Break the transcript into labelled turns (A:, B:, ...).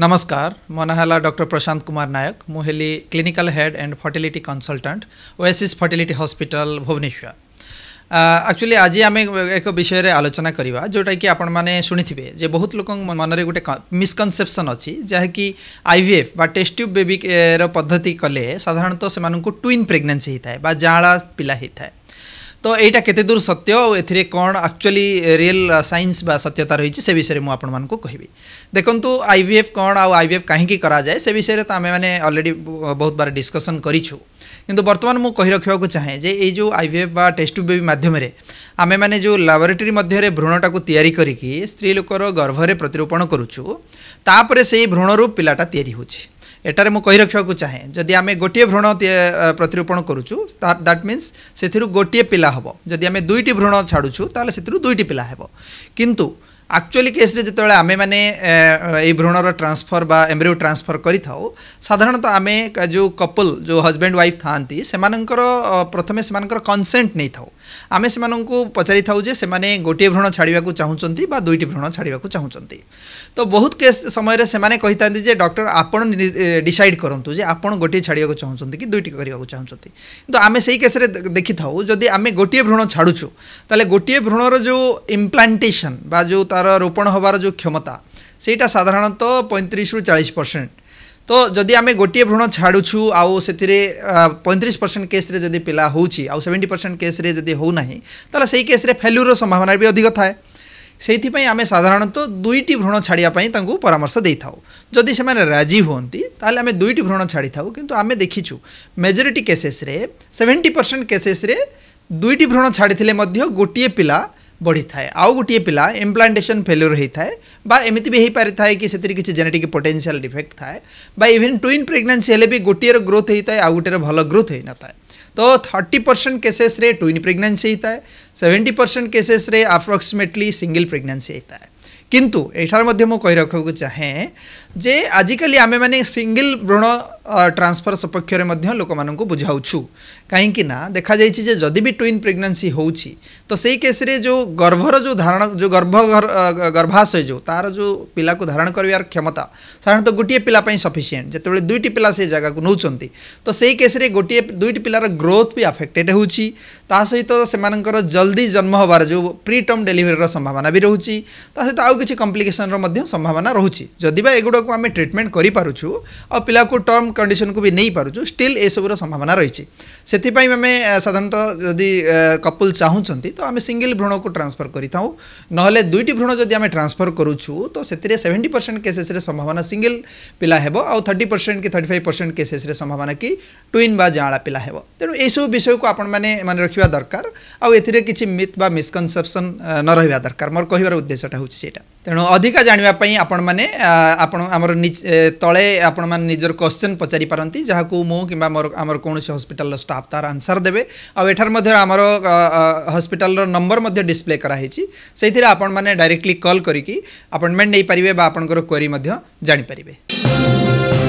A: नमस्कार म नाला डक्टर प्रशान्त कुमार नायक म हेली clinical head and fertility consultant OSS fertility hospital Bhubaneswar actually ଆଜି ଆମେ ଏକ ବିଷୟରେ ଆଲୋଚନା କରିବା ଯେଉଁଟାକି ଆପଣମାନେ ଶୁଣିଥିବେ ଯେ ବହୁତ ଲୋକଙ୍କ ମନରେ ଗୋଟେ ମିସ୍କନସେପ୍ସନ୍ ଅଛି ଯାହାକି ଆଇ ଭି ଏଫ୍ ବା ଟେଷ୍ଟ ଟ୍ୟୁବ୍ ବେବିର ପଦ୍ଧତି କଲେ ସାଧାରଣତଃ ସେମାନଙ୍କୁ ଟ୍ୱିନ୍ ପ୍ରେଗନେନ୍ସି ହେଇଥାଏ ବା ଯାଆଁଳା ପିଲା ହେଇଥାଏ तो यहाँ केते दूर सत्य ए कौन आकचुअली रियल सैन्स सत्यता रही से विषय में आपण मूँ आई भी एफ कौन आई भी एफ कहीं कराए से विषय तो आम मैंने अलरेडी बहुत बार डिस्कसन करूँ किंतु बर्तमान मुझे कही रखा चाहें जे ये जो आईवीएफ बा टेस्ट बेबी मध्यम आम मैंने जो लाबोरेटरी मध्य भ्रूणटा को या करके स्त्रीलोकर गर्भर प्रतिरोपण करुचु तापर से रूप पाटा या ଏଠାରେ ମୁଁ କହି ରଖିବାକୁ ଚାହେଁ ଯଦି ଆମେ ଗୋଟିଏ ଭ୍ରୂଣ ପ୍ରତିରୋପଣ କରୁଛୁ ଦ୍ୟାଟ୍ ମିନ୍ସ ସେଥିରୁ ଗୋଟିଏ ପିଲା ହେବ ଯଦି ଆମେ ଦୁଇଟି ଭ୍ରୂଣ ଛାଡ଼ୁଛୁ ତାହେଲେ ସେଥିରୁ ଦୁଇଟି ପିଲା ହେବ କିନ୍ତୁ ଆକ୍ଚୁଆଲି କେସ୍ରେ ଯେତେବେଳେ ଆମେମାନେ ଏଇ ଭ୍ରୂଣର ଟ୍ରାନ୍ସଫର୍ ବା ଏମ୍ବ୍ରିଓ ଟ୍ରାନ୍ସଫର୍ କରିଥାଉ ସାଧାରଣତଃ ଆମେ ଯେଉଁ କପଲ୍ ଯେଉଁ ହଜବେଣ୍ଡ ୱାଇଫ୍ ଥାଆନ୍ତି ସେମାନଙ୍କର ପ୍ରଥମେ ସେମାନଙ୍କର କନସେଣ୍ଟ ନେଇଥାଉ ଆମେ ସେମାନଙ୍କୁ ପଚାରିଥାଉ ଯେ ସେମାନେ ଗୋଟିଏ ଭ୍ରଣ ଛାଡ଼ିବାକୁ ଚାହୁଁଛନ୍ତି ବା ଦୁଇଟି ଭ୍ରଣ ଛାଡ଼ିବାକୁ ଚାହୁଁଛନ୍ତି ତ ବହୁତ କେସ୍ ସମୟରେ ସେମାନେ କହିଥାନ୍ତି ଯେ ଡକ୍ଟର ଆପଣ ଡିସାଇଡ଼୍ କରନ୍ତୁ ଯେ ଆପଣ ଗୋଟିଏ ଛାଡ଼ିବାକୁ ଚାହୁଁଛନ୍ତି କି ଦୁଇଟି କରିବାକୁ ଚାହୁଁଛନ୍ତି କିନ୍ତୁ ଆମେ ସେଇ କେସ୍ରେ ଦେଖିଥାଉ ଯଦି ଆମେ ଗୋଟିଏ ଭ୍ରଣ ଛାଡ଼ୁଛୁ ତାହେଲେ ଗୋଟିଏ ଭ୍ରଣର ଯେଉଁ ଇମ୍ପ୍ଲାଣ୍ଟେସନ୍ ବା ଯେଉଁ ତା'ର ରୋପଣ ହେବାର ଯେଉଁ କ୍ଷମତା ସେଇଟା ସାଧାରଣତଃ ପଇଁତିରିଶରୁ ଚାଳିଶ ପରସେଣ୍ଟ तो जदि आम गोटे भ्रूण छाड़ू पैंतीस परसेंट केस्रे पिला हो सेवेन्टी परसेंट केस्रे हो केस्रे फेल्युर संभावना भी अधिक थाए से आम साधारणत तो दुईट भ्रूण छाड़ापाई परामर्श दे था जदि से राजी हूँ आम दुईट भ्रूण छाड़ था कि आम देखीचु majority cases seventy percent cases दुईट भ्रूण छाड़ी गोटे पिला बढ़ी थाए आउ गोटे पिला इम्प्लांटेसन है एमती भी हो पारि था कि जेनेटिक पोटेनसीआल डिफेक्ट थाए इन ट्विन प्रेगनेसी हेले भी गोटर ग्रोथ होता है आउ गोटे भल ग्रोथ हो नए तो thirty percent cases twin pregnancy होता है seventy percent cases approximately single pregnancy होता है किंतु यठार चाहे जे आजिकाली आम मैंने सिंगल भ्रूण ट्रांसफर सपक्षर लोक बुझाऊ कहीं देखाई जे जदि भी ट्विन प्रेगनेसी हो तो सही केस्रे जो गर्भर जो धारण जो गर्भ गर्भाशय जो तार जो पिला को धारण करार क्षमता साधारण गोटे पिला सफिसीयंट जिते दुईट पिला से जगह को नौ तो सही केस्रे गोटे दुईट पिलार ग्रोथ भी आफेक्टेड हो सहित से जल्दी जन्म हबार जो प्रिटर्म डेलीवरी संभावना भी रोचे ता सहित आउ किसी कम्प्लिकेसन संभावना रोचे जदिबा एगुड़ा आम ट्रिटमेंट करूँ आ पिला को टर्म कंडीशन को भी नहीं पार्च स्टिल ये सबूर संभावना रही है से साधारण जदि कपल चाहूँ तो आम सिंगल भ्रूण को ट्रांसफर करईट भ्रूण जदि ट्रांसफर करुच्छ तो से सेवेन्टी परसेंट केसेस संभावना सिंगल पिला हे आउ थर्टी परसेंट कि थर्टिफाइव परसेंट केसेस संभावना कि ट्विन जाँला पिला हे तेणु सब विषय को आप रखा दरकार आउ ए किसी मिथ बा मिसकनसेपसन न रहा दरकार मोर कह उद्देश्यटा होता ତେଣୁ ଅଧିକ ଜାଣିବା ପାଇଁ ଆପଣମାନେ ଆପଣ ଆମର ତଳେ ଆପଣମାନେ ନିଜର କ୍ୱେଶ୍ଚନ୍ ପଚାରିପାରନ୍ତି ଯାହାକୁ ମୁଁ କିମ୍ବା ମୋର ଆମର କୌଣସି ହସ୍ପିଟାଲର ଷ୍ଟାଫ୍ ତାର ଆନ୍ସର୍ ଦେବେ ଆଉ ଏଠାରେ ମଧ୍ୟ ଆମର ହସ୍ପିଟାଲର ନମ୍ବର ମଧ୍ୟ ଡିସପ୍ଲେ କରାହେଇଛି ସେଇଥିରେ ଆପଣମାନେ ଡାଇରେକ୍ଟଲି କଲ୍ କରିକି ଆପଏଣ୍ଟମେଣ୍ଟ ନେଇପାରିବେ ବା ଆପଣଙ୍କର କ୍ୱେରି ମଧ୍ୟ ଜାଣିପାରିବେ